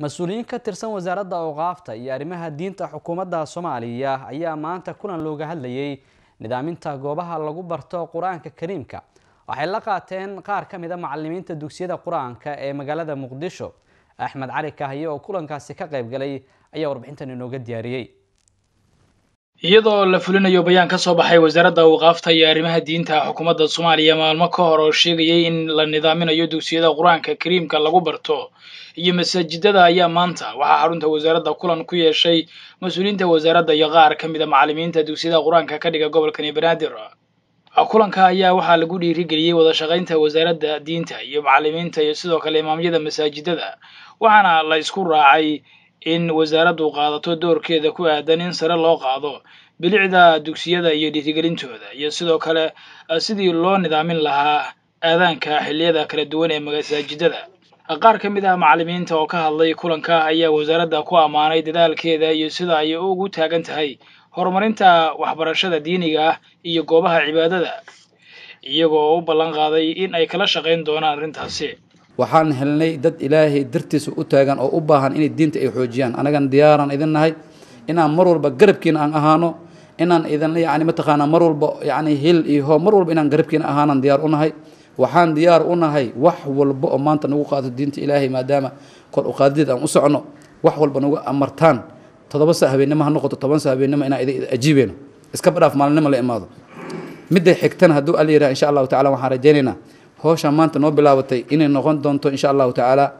mas-uuliyiin ka tirsan wasaaradda awqaafta iyo arrimaha diinta xukuumadda soomaaliya ayaa maanta kulan looga hadlayay nidaaminta goobaha lagu barto qur-aanka kariimka waxay la qaateen qaar ka mida ah macalimiinta dugsiyada qur-aanka ee magaalada muqdisho axmed cali kahye oo kulankaasi ka qayb galay ayaa warbixintan inooga diyaariyey iyadoo la fulinayo bayaan ka soo baxay wasaaradda awqaafta iyo arrimaha diinta xukuumadda soomaaliya maalmo ka hor oo sheegayay in la nidaaminayo dugsiyada qur-aanka kariimka lagu barto iyo masaajidada ayaa maanta waxaa xarunta wasaaradda kulan ku yeeshay mas uuliinta wasaaradda iyo qaar ka mida ah macalimiinta dugsiyada qur-aanka ka dhiga gobolkani banaadir ah, kulanka ayaa waxaa lagu dhiirigeliyey wadashaqaynta wasaaradda diinta iyo macalimiinta iyo sidoo kale imaamyada masaajidada waxaana la isku raacay in wasaaraddu qaadato doorkeeda ku aadan in sare loo qaado bilicda dugsiyada iyo dhiirigelintooda iyo sidoo kale ah, sidii loo nidaamin lahaa aadaanka xiliyada kala duwan ee masaajidada ah, qaar ka mid ah macalimiinta oo ka hadlay kulanka ayaa wasaaradda ku ammaanay dadaalkeeda iyo sida ay ugu taagan tahay horumarinta waxbarashada diiniga ah iyo goobaha cibaadada iyagoo u ballan qaaday in ay kala shaqayn doonaan arrintaasi waxaan helnay dad ilaahay dartiisa u taagan oo u baahan inay diinta ay xoojiyaan anagan diyaaraan idin nahay inaan mar walba garabkiina aan ahaano inaan idin yani mataqaanaa mar walba yani hil iyo hoo mar walba inaan garabkiina ahaanaan diyaar u nahay waxaan diyaar u nahay wax walba oo maanta nagu qaado diinta ilaahay maadaama kor u qaadideed aan u socno wax walba nagu amartaan todoba saa habeennimo ha noqoto toban saa habeennimo inaan idin ajiibeyno iska badhaaf maalinimo la imaado midda xigtana hadduu alla yidhaha insha allahu tacala waxaan rajaynaynaa hooshaa maanta noo bilaabatay inay noqon doonto insha allahu tacaala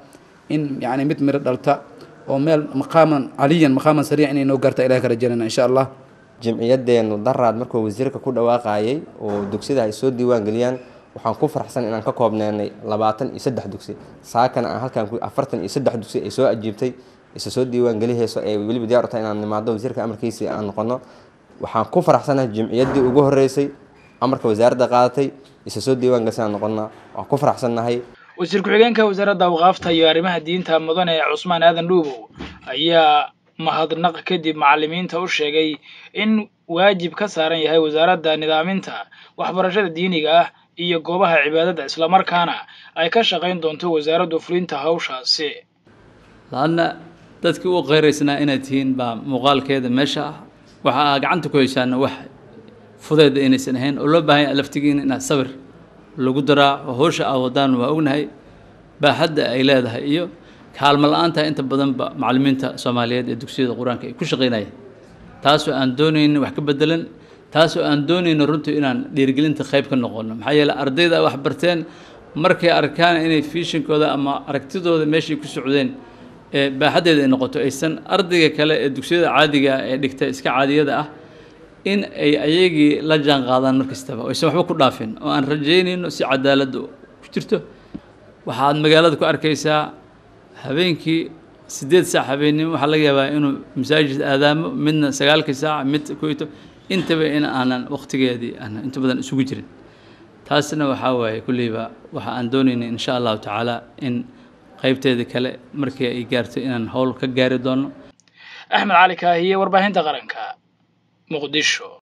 in yani mid miro dhalta oo meel maqaaman caliyan maqaaman sariya inay noo gaarta ilahi ka rajaynana insha allah jimciyadeennu daraad markuu wasiirka ku dhawaaqayay oo dugsida ay soo diiwaan geliyaan waxaan ku farxsan inaan ka koobneenay labaatan iyo saddex dugsi saakana aan halkan afartan iyo saddex dugsi ay soo ajiibtay isa soo diiwaan gelihayso ee weliba diyaar u tahay inaan nimaado wasiirka amarkiisii aan noqono waxaan ku faraxsanahay jimciyaddii ugu horreysay amarka wasaaradda qaadatay isa soo diiwaangasaan noqonnaa waan ku faraxsannahay wasiir ku-xigeenka wasaaradda awqaafta iyo arrimaha diinta mudane cusmaan aadan dhuubow ayaa mahadnaq kadib macalimiinta u sheegay in waajib ka saaran yahay wasaaradda nidaaminta waxbarashada diiniga ah iyo goobaha cibaadada islamarkaana ay ka shaqayn doonto wasaaraddu fulinta hawshaasi laanna dadkii u qeyraysnaa inaad tihiin baa muuqaalkeeda meesha ah waxaa gacanta ku haysaana wax fudeeda inaysan ahayn oo loo baahanya laftigiina inaa sabir lagu daraa oo howsha aa waa ognahay baaxadda ay leedahay iyo kaalmo la-aantaha inta badanba macalimiinta soomaaliyeed ee dugsiyada qur-aanka ay ku shaqaynayaan taasoo aan doonayno wax ka bedelan taasoo aan doonayno runtii inaan dhiirigelinta qayb ka noqono maxaa yeele ardayda wax barteen markay arkaan inay fiishinkooda ama aragtidooda meeshay ku socdeen ee baaxaddeeda ay noqoto aysan ardayga kale ee dugsiyada caadiga ah ee dhigta iska caadiyada ah in ay ayagii la jaan qaadaan mar kastaba oysan waxba ku dhaafin oo aan rajaynayno si cadaaladda ku jirto waxaad magaalada ku arkaysaa habeenkii sideed saac habeennimo waxaa laga yaabaa inuu masaajid aadaamo midna sagaalkii saac mid kuyto intaba in aanan wakhtigeedii aanan inta badan isugu jirin taasna waxaa waaye kulleyba waxa aan doonaynay insha allahu tacaala in qaybteeda kale markii ay gaarto inaan howl ka gaari doono axmed cali kaahiye warbaahinta qaranka mordechai